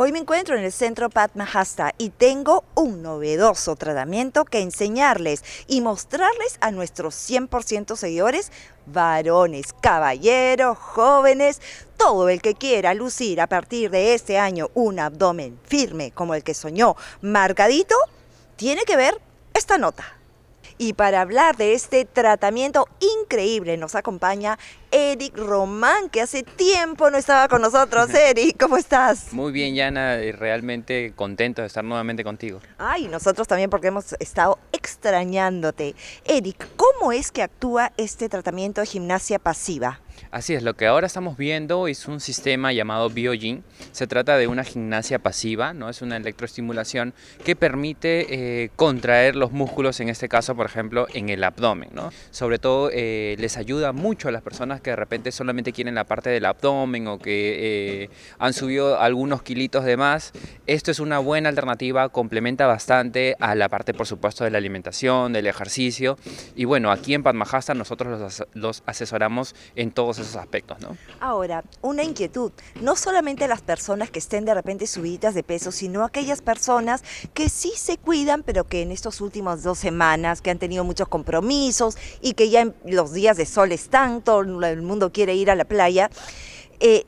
Hoy me encuentro en el centro Hasta y tengo un novedoso tratamiento que enseñarles y mostrarles a nuestros 100% seguidores varones, caballeros, jóvenes, todo el que quiera lucir a partir de este año un abdomen firme como el que soñó, marcadito, tiene que ver esta nota. Y para hablar de este tratamiento increíble nos acompaña Eric Román, que hace tiempo no estaba con nosotros. Eric, ¿cómo estás? Muy bien, Yana, y realmente contento de estar nuevamente contigo. Ay, nosotros también porque hemos estado extrañándote. Eric, ¿cómo es que actúa este tratamiento de gimnasia pasiva? Así es, lo que ahora estamos viendo es un sistema llamado BioGin. Se trata de una gimnasia pasiva, ¿no? es una electroestimulación que permite eh, contraer los músculos, en este caso, por ejemplo, en el abdomen. Sobre todo eh, les ayuda mucho a las personas que de repente solamente quieren la parte del abdomen o que eh, han subido algunos kilitos de más. Esto es una buena alternativa, complementa bastante a la parte, por supuesto, de la alimentación, del ejercicio. Y bueno, aquí en Padmajasta nosotros los asesoramos en todo esos aspectos. ¿no? Ahora, una inquietud, no solamente las personas que estén de repente subidas de peso, sino aquellas personas que sí se cuidan, pero que en estos últimos dos semanas, que han tenido muchos compromisos y que ya en los días de sol están, todo el mundo quiere ir a la playa, eh,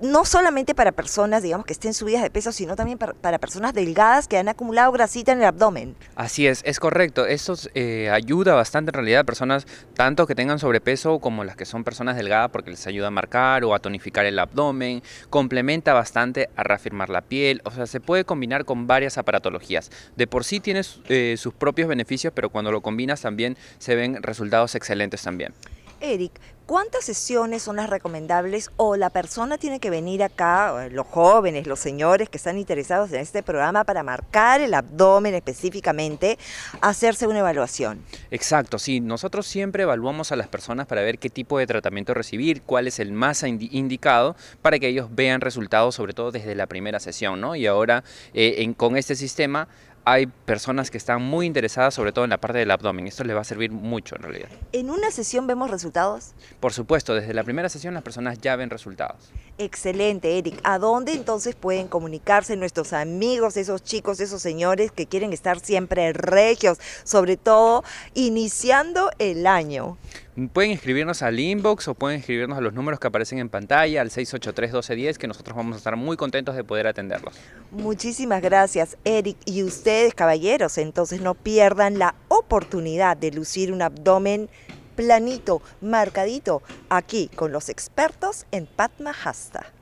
no solamente para personas, digamos, que estén subidas de peso, sino también para, personas delgadas que han acumulado grasita en el abdomen. Así es, es correcto. Esto eh, ayuda bastante en realidad a personas, tanto que tengan sobrepeso como las que son personas delgadas, porque les ayuda a marcar o a tonificar el abdomen, complementa bastante a reafirmar la piel, o sea, se puede combinar con varias aparatologías. De por sí tiene eh, sus propios beneficios, pero cuando lo combinas también se ven resultados excelentes también. Eric, ¿Cuántas sesiones son las recomendables o la persona tiene que venir acá, eh, los jóvenes, los señores que están interesados en este programa para marcar el abdomen específicamente, hacerse una evaluación? Exacto, sí, nosotros siempre evaluamos a las personas para ver qué tipo de tratamiento recibir, cuál es el más indicado para que ellos vean resultados, sobre todo desde la primera sesión, ¿no? Y ahora eh, con este sistema hay personas que están muy interesadas, sobre todo en la parte del abdomen. Esto les va a servir mucho en realidad. ¿En una sesión vemos resultados? Por supuesto, desde la primera sesión las personas ya ven resultados. Excelente, Eric. ¿A dónde entonces pueden comunicarse nuestros amigos, esos chicos, esos señores que quieren estar siempre regios, sobre todo iniciando el año? Pueden escribirnos al inbox o pueden escribirnos a los números que aparecen en pantalla, al 683-1210, que nosotros vamos a estar muy contentos de poder atenderlos. Muchísimas gracias, Eric. Y ustedes, caballeros, entonces no pierdan la oportunidad de lucir un abdomen planito, marcadito, aquí con los expertos en Padma Hasta.